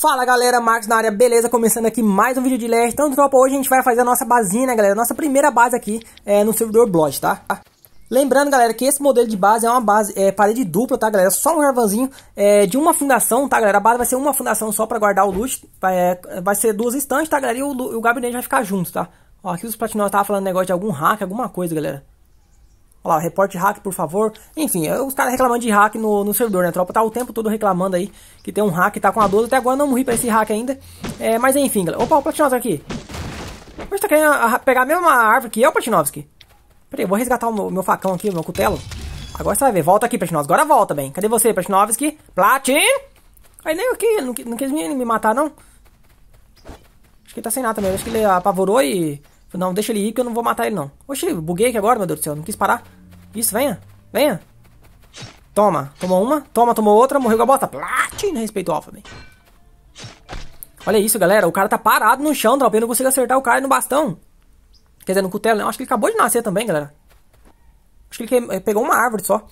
Fala galera, Marcos na área, beleza? Começando aqui mais um vídeo de LED. Então, tropa, hoje a gente vai fazer a nossa base né, galera? Nossa primeira base aqui é, no servidor Blood, tá? Lembrando, galera, que esse modelo de base é uma base é, parede dupla, tá, galera? Só um jarvanzinho é, de uma fundação, tá, galera? A base vai ser uma fundação só pra guardar o luxo. Vai, é, vai ser duas estantes, tá, galera? E o, o gabinete vai ficar junto, tá? Ó, aqui os platinóis tava falando negócio de algum hack, alguma coisa, galera. Olha lá, reporte hack, por favor. Enfim, é, os caras reclamando de hack no, no servidor, né? A tropa tá o tempo todo reclamando aí que tem um hack, tá com a 12. Até agora não morri pra esse hack ainda. É, mas enfim, galera. Opa, o Platinovski aqui. Mas tá querendo ah, pegar a mesma árvore que eu, Platinovski? Peraí, eu vou resgatar o meu, meu, facão aqui, o meu cutelo. Agora você vai ver. Volta aqui, Platinovski. Agora volta, bem. Cadê você, Platinovski? Platin! Aí nem o que? Não, não quis me, me matar, não? Acho que ele tá sem nada também. Acho que ele apavorou e... Falei, não, deixa ele ir que eu não vou matar ele não. Oxi, buguei aqui agora, meu Deus do céu, não quis parar. Isso, venha, venha. Toma, tomou uma, toma, tomou outra, morreu com a bota. Platin, respeito ao Alpha, bem. Olha isso, galera, o cara tá parado no chão, tropa, eu não consigo acertar o cara no bastão. Quer dizer, no cutelo, né? acho que ele acabou de nascer também, galera. Acho que ele eh, pegou uma árvore só.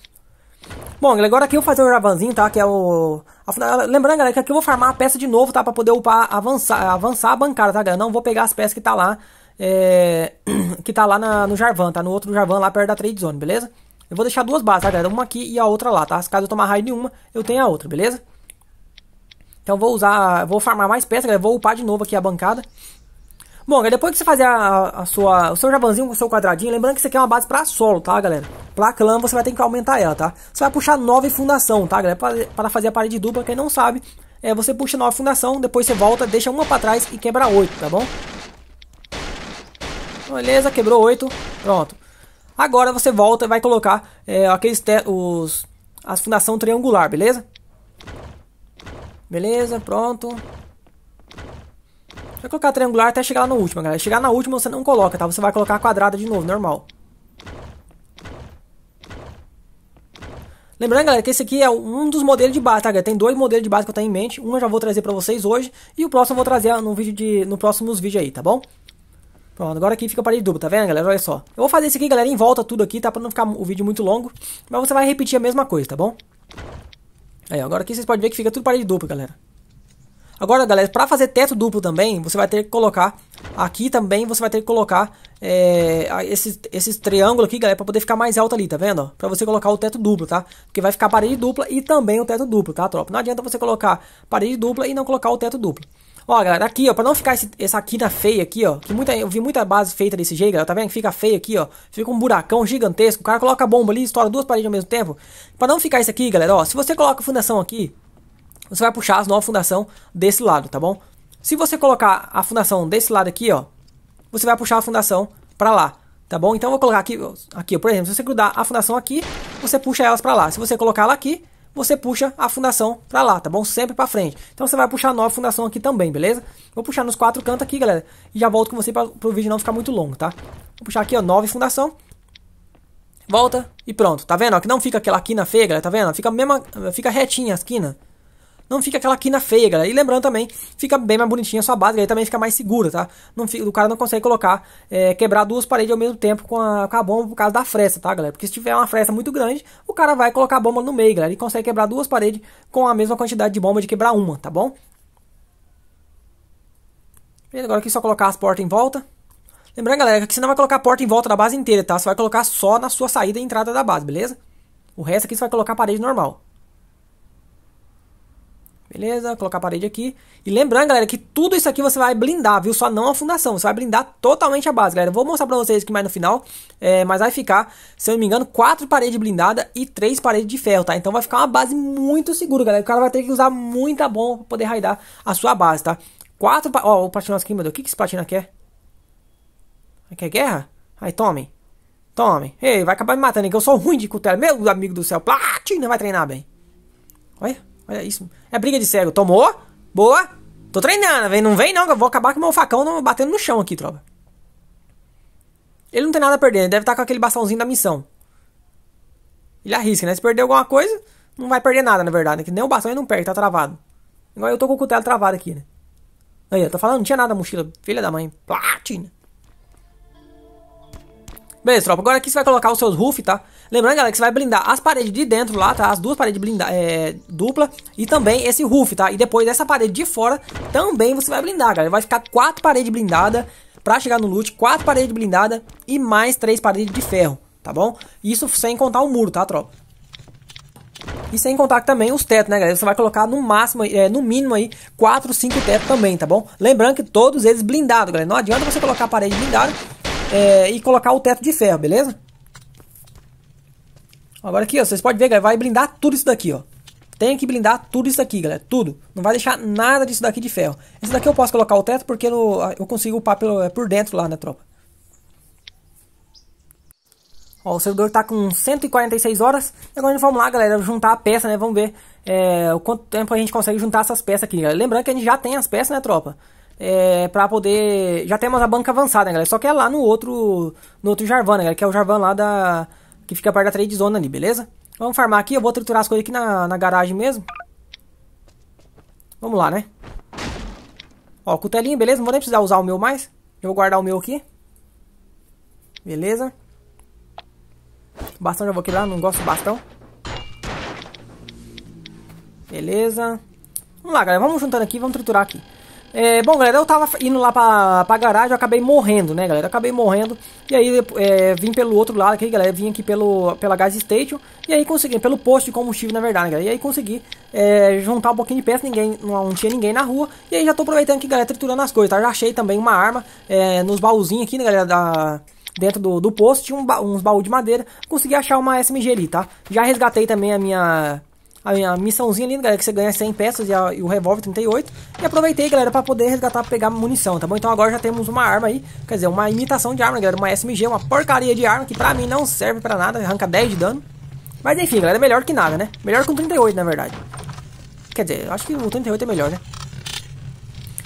Bom, agora aqui eu vou fazer o um Ravanzinho, tá? Que é o... Ah, lembrando, galera, que aqui eu vou farmar a peça de novo, tá? Pra poder upar, avançar, avançar a bancada, tá, galera? Não vou pegar as peças que tá lá é, que tá lá na, no Jarvan, tá no outro Jarvan lá perto da trade zone, beleza? Eu vou deixar duas bases, tá, galera? Uma aqui e a outra lá, tá? Se caso eu tomar raio de uma, eu tenho a outra, beleza? Então vou usar, vou farmar mais peças, galera. Vou upar de novo aqui a bancada. Bom, depois que você fazer a, a sua, o seu Jarvanzinho com o seu quadradinho, lembrando que isso aqui é uma base pra solo, tá, galera? Pra clã você vai ter que aumentar ela, tá? Você vai puxar 9 fundação, tá, galera? Pra, fazer a parede dupla, quem não sabe, é, você puxa 9 fundação, depois você volta, deixa uma pra trás e quebra 8, tá bom? Beleza, quebrou 8. Pronto. Agora você volta e vai colocar é, aqueles os as fundação triangular, beleza? Beleza, pronto. Vai colocar triangular até chegar lá no último, galera. Chegar na última você não coloca, tá? Você vai colocar quadrada de novo, normal. Lembrando, galera, que esse aqui é um dos modelos de base, tá? Galera? Tem dois modelos de base que eu tenho em mente. Um eu já vou trazer pra vocês hoje. E o próximo eu vou trazer no vídeo de, no próximos vídeos aí, tá bom? Pronto, agora aqui fica a parede dupla, tá vendo, galera? Olha só. Eu vou fazer isso aqui, galera, em volta tudo aqui, tá? Pra não ficar o vídeo muito longo. Mas você vai repetir a mesma coisa, tá bom? Aí, agora aqui vocês podem ver que fica tudo parede dupla, galera. Agora, galera, para fazer teto duplo também, você vai ter que colocar aqui também, você vai ter que colocar é, esses, esses triângulos aqui, galera, para poder ficar mais alto ali, tá vendo? Para você colocar o teto duplo, tá? Porque vai ficar parede dupla e também o teto duplo, tá, tropa? Não adianta você colocar parede dupla e não colocar o teto duplo. Ó, galera, aqui, ó, pra não ficar esse, essa quina feia aqui, ó, que muita, eu vi muita base feita desse jeito, galera, tá vendo? Fica feia aqui, ó, fica um buracão gigantesco, o cara coloca a bomba ali, estoura duas paredes ao mesmo tempo. Pra não ficar isso aqui, galera, ó, se você coloca a fundação aqui, você vai puxar as novas fundação desse lado, tá bom? Se você colocar a fundação desse lado aqui, ó, você vai puxar a fundação pra lá, tá bom? Então eu vou colocar aqui, aqui, ó, por exemplo, se você grudar a fundação aqui, você puxa elas pra lá. Se você colocar ela aqui, você puxa a fundação para lá, tá bom? Sempre para frente. Então você vai puxar a nova fundação aqui também, beleza? Vou puxar nos quatro cantos aqui, galera, e já volto com você para o vídeo não ficar muito longo, tá? Vou puxar aqui, ó, nova fundação. Volta e pronto, tá vendo? Ó, que não fica aquela quina feia, galera, tá vendo? Fica, mesma, fica retinha a esquina. Não fica aquela quina feia, galera. E lembrando também, fica bem mais bonitinha a sua base, aí também fica mais segura, tá? Não fica, o cara não consegue colocar, é, quebrar duas paredes ao mesmo tempo com a, com a bomba por causa da fresta, tá, galera? Porque se tiver uma fresta muito grande, o cara vai colocar a bomba no meio, galera. E consegue quebrar duas paredes com a mesma quantidade de bomba de quebrar uma, tá bom? E agora aqui só colocar as portas em volta. Lembrando, galera, que você não vai colocar a porta em volta da base inteira, tá? Você vai colocar só na sua saída e entrada da base, beleza? O resto aqui você vai colocar a parede normal. Beleza? Colocar a parede aqui. E lembrando, galera, que tudo isso aqui você vai blindar, viu? Só não a fundação. Você vai blindar totalmente a base, galera. Eu vou mostrar pra vocês que mais no final. É, mas vai ficar, se eu não me engano, quatro paredes blindadas e três paredes de ferro, tá? Então vai ficar uma base muito segura, galera. O cara vai ter que usar muita bomba pra poder raidar a sua base, tá? Quatro... Ó, o Platinum aqui, meu Deus. O que, que esse Platinum quer? É? Quer é guerra? Aí, tome, tome. Ei, vai acabar me matando, hein? Que eu sou ruim de cutela. Meu amigo do céu. Platinum vai treinar bem. Olha. Olha isso. É briga de cego. Tomou? Boa. Tô treinando, vem. Não vem não, eu vou acabar com meu facão batendo no chão aqui, tropa. Ele não tem nada a perder, ele deve estar tá com aquele bastãozinho da missão. Ele arrisca, né? Se perder alguma coisa, não vai perder nada, na verdade. Né? Que nem o bastão ele não perde, tá travado. Igual eu tô com o cutelo travado aqui, né? Aí, eu tô falando, não tinha nada na mochila. Filha da mãe. Platina. Beleza, tropa. Agora aqui você vai colocar os seus roof, tá? Lembrando, galera, que você vai blindar as paredes de dentro lá, tá? As duas paredes blindadas, é, dupla e também esse roof, tá? E depois essa parede de fora também você vai blindar, galera. Vai ficar quatro paredes blindadas pra chegar no loot, quatro paredes blindadas e mais três paredes de ferro, tá bom? Isso sem contar o muro, tá, tropa? E sem contar também os tetos, né, galera? Você vai colocar no máximo, é, no mínimo aí, 4, 5 tetos também, tá bom? Lembrando que todos eles blindados, galera. Não adianta você colocar a parede blindada é, e colocar o teto de ferro, beleza? Agora aqui, ó, vocês podem ver, galera, vai blindar tudo isso daqui, ó. Tem que blindar tudo isso daqui, galera, tudo. Não vai deixar nada disso daqui de ferro. Isso daqui eu posso colocar o teto porque no, eu consigo upar pelo, é, por dentro lá, né, tropa? Ó, o servidor tá com 146 horas. Agora vamos lá, galera, juntar a peça, né? Vamos ver é, o quanto tempo a gente consegue juntar essas peças aqui, galera. Lembrando que a gente já tem as peças, né, tropa? é, para poder. Já temos a banca avançada, né, galera? Só que é lá no outro, no outro Jarvan, né, galera? Que é o Jarvan lá da. Que fica perto da trade zone ali, beleza? Vamos farmar aqui, eu vou triturar as coisas aqui na, na garagem mesmo. Vamos lá, né? Ó, cutelinho, beleza? Não vou nem precisar usar o meu mais. Eu vou guardar o meu aqui. Beleza. Bastão já vou quebrar, não gosto de bastão. Beleza. Vamos lá, galera. Vamos juntando aqui, vamos triturar aqui. É, bom, galera, eu tava indo lá pra, pra garagem, eu acabei morrendo, né, galera? Eu acabei morrendo. E aí, é, vim pelo outro lado aqui, galera. Vim aqui pelo, pela gas station. E aí, consegui, pelo posto de combustível, na verdade, né, galera. E aí, consegui é, juntar um pouquinho de peça. Ninguém, não, não, tinha ninguém na rua. E aí, já tô aproveitando aqui, galera, tá triturando as coisas, tá? Já achei também uma arma é, nos baúzinhos aqui, né, galera? Da, dentro do, do posto. Tinha um ba, uns baús de madeira. Consegui achar uma SMG ali, tá? Já resgatei também a minha a, minha missãozinha linda galera, que você ganha 100 peças e, a, e o revólver 38. E aproveitei, galera, para poder resgatar, pegar munição, tá bom? Então agora já temos uma arma aí, quer dizer, uma imitação de arma, galera, uma SMG, uma porcaria de arma que pra mim não serve pra nada, arranca 10 de dano. Mas enfim, galera, é melhor que nada, né? Melhor que um 38, na verdade. Quer dizer, acho que o 38 é melhor, né?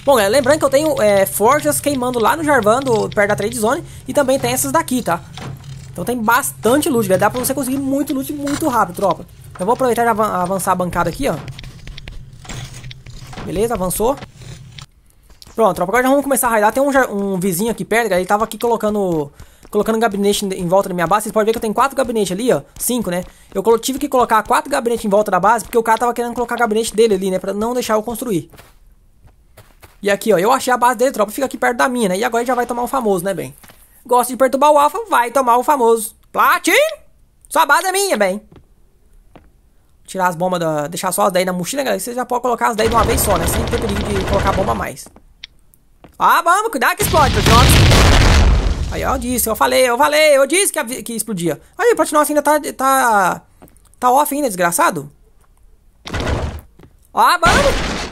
Bom, galera, lembrando que eu tenho é, forjas queimando lá no Jarvan, perto da trade zone, e também tem essas daqui, tá? Então tem bastante loot, galera, dá pra você conseguir muito loot muito rápido, tropa. Eu então, vou aproveitar e avançar a bancada aqui, ó. Beleza, avançou. Pronto, tropa, agora já vamos começar a raidar. Tem um, um vizinho aqui perto, ele tava aqui colocando colocando gabinete em volta da minha base. Vocês podem ver que eu tenho quatro gabinetes ali, ó. Cinco, né? Eu tive que colocar quatro gabinetes em volta da base, porque o cara tava querendo colocar gabinete dele ali, né? Pra não deixar eu construir. E aqui, ó, eu achei a base dele, tropa, fica aqui perto da minha, né? E agora já vai tomar o famoso, né, bem? Gosta de perturbar o alfa, vai tomar o famoso. Platin! Sua base é minha, bem tirar as bombas, da, deixar só as 10 na mochila, né, galera, você já pode colocar as 10 de uma vez só, né? Sem ter perigo de colocar bomba mais. Ah, vamos, cuidado que explode, Platinox. Aí, eu disse, eu falei, eu falei, eu disse que, que explodia. Aí, o Platinox ainda tá, tá, tá off ainda, desgraçado. Ah, vamos.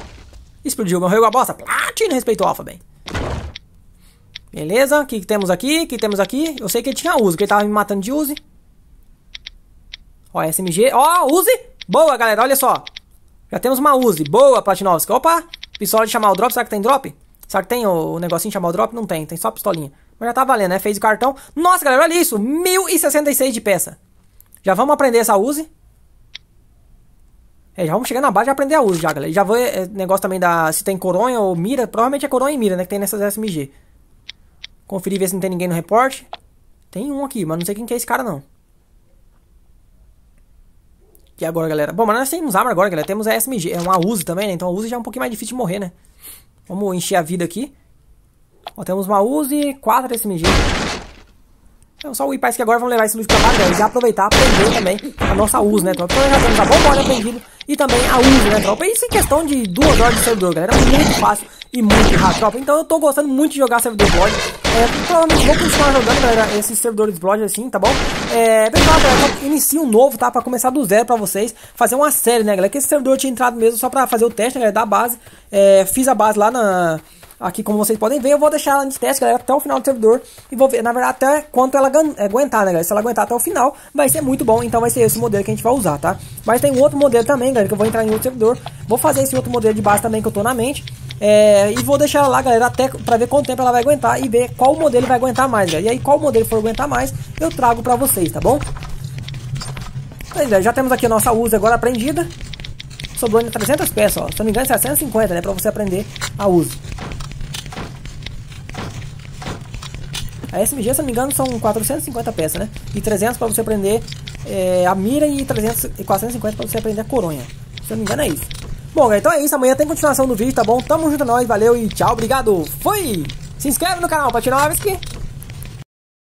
Explodiu, morreu igual a bosta. Platina ah, respeitou o alfa, bem. Beleza, o que, que, temos aqui? O que temos aqui? Eu sei que ele tinha uso, que ele tava me matando de use. Ó, SMG. Ó, use! Boa, galera, olha só. Já temos uma Uzi. Boa, Platinovski. Opa, pistola de chamar o drop. Será que tem drop? Será que tem o negocinho de chamar o drop? Não tem, tem só a pistolinha. Mas já tá valendo, né? Fez o cartão. Nossa, galera, olha isso. 1066 de peça. Já vamos aprender essa Uzi. É, já vamos chegar na base e aprender a uso já, galera. Já vou é, negócio também da se tem coronha ou mira. Provavelmente é coronha e mira, né? Que tem nessas SMG. Conferir ver se não tem ninguém no reporte. Tem um aqui, mas não sei quem que é esse cara não agora, galera. Bom, mas nós temos arma agora, galera. Temos a SMG. É uma Uzi também, né? Então a Uzi já é um pouquinho mais difícil de morrer, né? Vamos encher a vida aqui. Ó, temos uma Uzi, quatro SMG. Então é só o Ipaz que agora vamos levar esse loot pra baixo, galera. E já aproveitar, aprender também a nossa Uzi, né, tropa? Então já temos a bomba aprendido e também a Uzi, né, tropa? Isso em questão de duas horas de servidor, galera. É muito fácil e muito rápido, tropa. Então eu tô gostando muito de jogar servidor Blood. É, provavelmente vou continuar jogando, galera, esses servidores blog assim, tá bom? É, pessoal, galera, inicio um novo, tá? Pra começar do zero pra vocês, fazer uma série, né, galera? Que esse servidor tinha entrado mesmo só pra fazer o teste, né, galera, da base. É, fiz a base lá na Aqui, como vocês podem ver, eu vou deixar ela de teste, galera, até o final do servidor. E vou ver, na verdade, até quanto ela eh, aguentar, né, galera? Se ela aguentar até o final, vai ser muito bom. Então vai ser esse modelo que a gente vai usar, tá? Mas tem um outro modelo também, galera, que eu vou entrar em outro servidor. Vou fazer esse outro modelo de base também que eu tô na mente. É, e vou deixar ela lá, galera, até pra ver quanto tempo ela vai aguentar e ver qual modelo vai aguentar mais, galera. E aí, qual modelo for aguentar mais, eu trago pra vocês, tá bom? Pois é, já temos aqui a nossa usa agora aprendida. Sobrou ainda 300 peças, ó. Se não me engano, 750, né? Pra você aprender a uso. A SMG, se não me engano, são 450 peças, né? E 300 para você aprender é, a mira e 300, e 450 para você aprender a coronha. Se não me engano, é isso. Bom, galera, então é isso. Amanhã tem continuação do vídeo, tá bom? Tamo junto, é nós. Valeu e tchau. Obrigado. Fui! Se inscreve no canal, Patinovski.